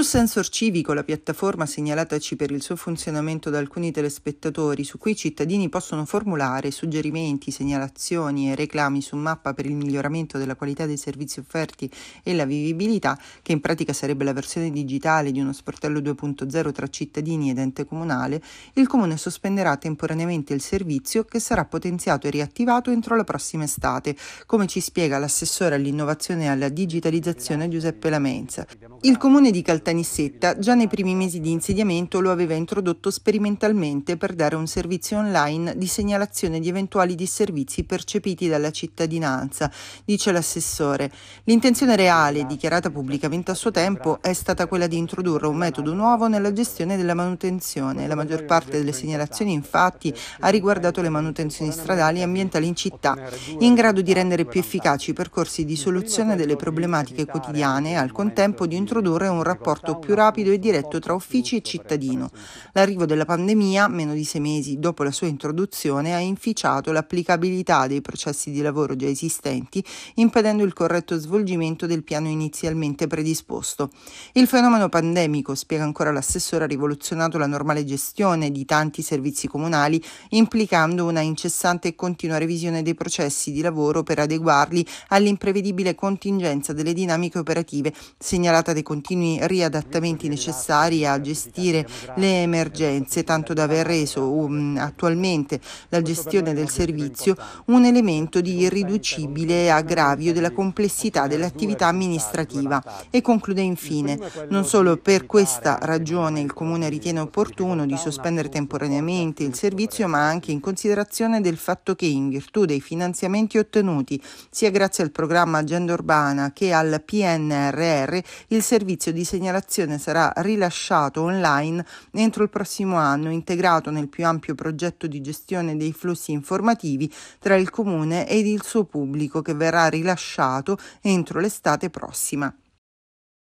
Su Sensor Civico, la piattaforma segnalataci per il suo funzionamento da alcuni telespettatori, su cui i cittadini possono formulare suggerimenti, segnalazioni e reclami su mappa per il miglioramento della qualità dei servizi offerti e la vivibilità, che in pratica sarebbe la versione digitale di uno sportello 2.0 tra cittadini ed ente comunale, il comune sospenderà temporaneamente il servizio che sarà potenziato e riattivato entro la prossima estate, come ci spiega l'assessore all'innovazione e alla digitalizzazione Giuseppe Lamenza. Il comune di Caltagirone Tanissetta già nei primi mesi di insediamento lo aveva introdotto sperimentalmente per dare un servizio online di segnalazione di eventuali disservizi percepiti dalla cittadinanza, dice l'assessore. L'intenzione reale, dichiarata pubblicamente a suo tempo, è stata quella di introdurre un metodo nuovo nella gestione della manutenzione. La maggior parte delle segnalazioni infatti ha riguardato le manutenzioni stradali e ambientali in città, in grado di rendere più efficaci i percorsi di soluzione delle problematiche quotidiane e al contempo di introdurre un rapporto rapporto più rapido e diretto tra uffici e cittadino. L'arrivo della pandemia, meno di sei mesi dopo la sua introduzione, ha inficiato l'applicabilità dei processi di lavoro già esistenti, impedendo il corretto svolgimento del piano inizialmente predisposto. Il fenomeno pandemico, spiega ancora l'assessore, ha rivoluzionato la normale gestione di tanti servizi comunali, implicando una incessante e continua revisione dei processi di lavoro per adeguarli all'imprevedibile contingenza delle dinamiche operative, segnalata dai continui ritardi ulteriori adattamenti necessari a gestire le emergenze, tanto da aver reso um, attualmente la gestione del servizio un elemento di irriducibile aggravio della complessità dell'attività amministrativa. E conclude infine, non solo per questa ragione il Comune ritiene opportuno di sospendere temporaneamente il servizio, ma anche in considerazione del fatto che in virtù dei finanziamenti ottenuti, sia grazie al programma Agenda Urbana che al PNRR, il servizio di segnalazione segnalazione sarà rilasciato online entro il prossimo anno, integrato nel più ampio progetto di gestione dei flussi informativi tra il comune ed il suo pubblico che verrà rilasciato entro l'estate prossima.